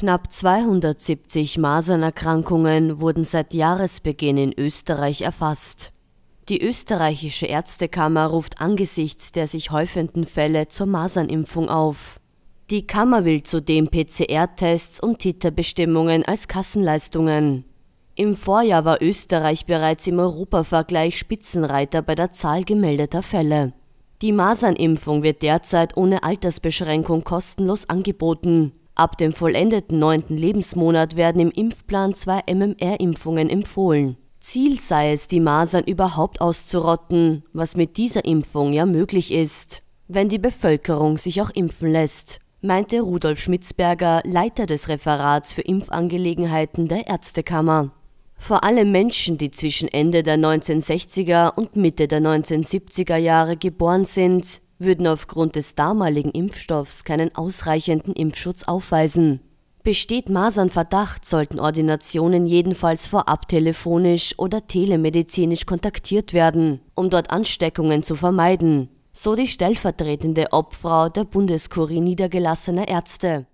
Knapp 270 Masernerkrankungen wurden seit Jahresbeginn in Österreich erfasst. Die österreichische Ärztekammer ruft angesichts der sich häufenden Fälle zur Masernimpfung auf. Die Kammer will zudem PCR-Tests und Titerbestimmungen als Kassenleistungen. Im Vorjahr war Österreich bereits im Europavergleich Spitzenreiter bei der Zahl gemeldeter Fälle. Die Masernimpfung wird derzeit ohne Altersbeschränkung kostenlos angeboten. Ab dem vollendeten neunten Lebensmonat werden im Impfplan zwei MMR-Impfungen empfohlen. Ziel sei es, die Masern überhaupt auszurotten, was mit dieser Impfung ja möglich ist, wenn die Bevölkerung sich auch impfen lässt, meinte Rudolf Schmitzberger, Leiter des Referats für Impfangelegenheiten der Ärztekammer. Vor allem Menschen, die zwischen Ende der 1960er und Mitte der 1970er Jahre geboren sind, würden aufgrund des damaligen Impfstoffs keinen ausreichenden Impfschutz aufweisen. Besteht Masernverdacht, sollten Ordinationen jedenfalls vorab telefonisch oder telemedizinisch kontaktiert werden, um dort Ansteckungen zu vermeiden, so die stellvertretende Obfrau der Bundeskurie niedergelassener Ärzte.